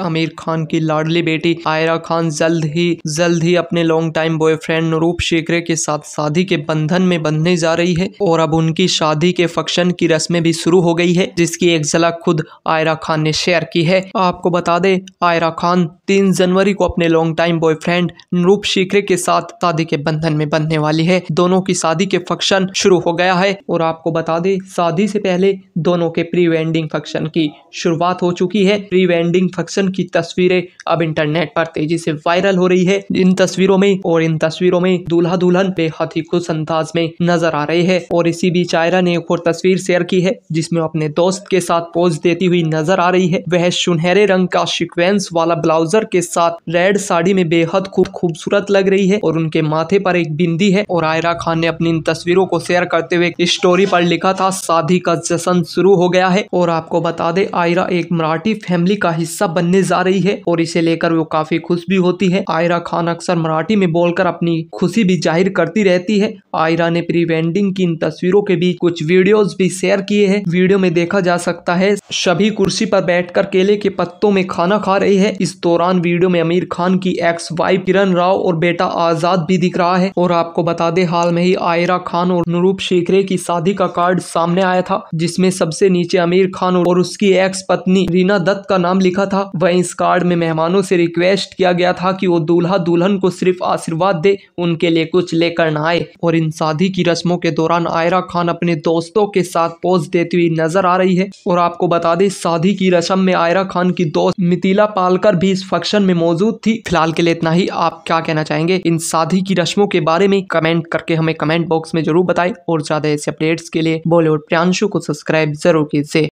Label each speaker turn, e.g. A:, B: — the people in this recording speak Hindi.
A: आमिर खान की लाडली बेटी आयरा खान जल्द ही जल्द ही अपने लॉन्ग टाइम बॉयफ्रेंड नूरूप शेखरे के साथ शादी के बंधन में बंधने जा रही है और अब उनकी शादी के फंक्शन की रस्में भी शुरू हो गई है जिसकी एक झलक खुद आयरा खान ने शेयर की है आपको बता दें आयरा खान तीन जनवरी को अपने लॉन्ग टाइम बॉयफ्रेंड नूरूप शेखरे के साथ शादी के बंधन में बंधने वाली है दोनों की शादी के फंक्शन शुरू हो गया है और आपको बता दें शादी से पहले दोनों के प्री वेडिंग फंक्शन की शुरुआत हो चुकी है प्री वेडिंग फंक्शन एक्शन की तस्वीरें अब इंटरनेट पर तेजी से वायरल हो रही है इन तस्वीरों में और इन तस्वीरों में दूल्हा दुल्हन बेहद ही खुश अंदाज में नजर आ रहे हैं और इसी बीच आयरा ने एक और तस्वीर शेयर की है जिसमें अपने दोस्त के साथ पोज देती हुई नजर आ रही है वह सुनहरे रंग का सिक्वेंस वाला ब्लाउजर के साथ रेड साड़ी में बेहद खूब खूबसूरत लग रही है और उनके माथे पर एक बिंदी है और आयरा खान ने अपनी इन तस्वीरों को शेयर करते हुए स्टोरी पर लिखा था शादी का जश्न शुरू हो गया है और आपको बता दे आयरा एक मराठी फैमिली का हिस्सा बनने बनने जा रही है और इसे लेकर वो काफी खुश भी होती है आयरा खान अक्सर मराठी में बोलकर अपनी खुशी भी जाहिर करती रहती है आयरा ने प्री वेडिंग की इन तस्वीरों के बीच कुछ वीडियोस भी शेयर किए हैं वीडियो में देखा जा सकता है सभी कुर्सी पर बैठकर केले के पत्तों में खाना खा रही है इस दौरान वीडियो में आमिर खान की एक्स वाइफ किरण राव और बेटा आजाद भी दिख रहा है और आपको बता दे हाल में ही आयरा खान और नुरूप शेखरे की शादी का कार्ड सामने आया था जिसमें सबसे नीचे आमिर खान और उसकी एक्स पत्नी रीना दत्त का नाम लिखा था व इस कार्ड में मेहमानों से रिक्वेस्ट किया गया था कि वो दूल्हा दुल्हन को सिर्फ आशीर्वाद दे उनके लिए कुछ लेकर न आए और इन शादी की रस्मों के दौरान आयरा खान अपने दोस्तों के साथ पोज देती हुई नजर आ रही है और आपको बता दें शादी की रस्म में आयरा खान की दोस्त मितिला पालकर भी इस फंक्शन में मौजूद थी फिलहाल के लिए इतना ही आप क्या कहना चाहेंगे इन शादी की रस्मों के बारे में कमेंट करके हमें कमेंट बॉक्स में जरूर बताए और ज्यादा ऐसे अपडेट्स के लिए बॉलीवुड प्रियांशु को सब्सक्राइब जरूर कीजिए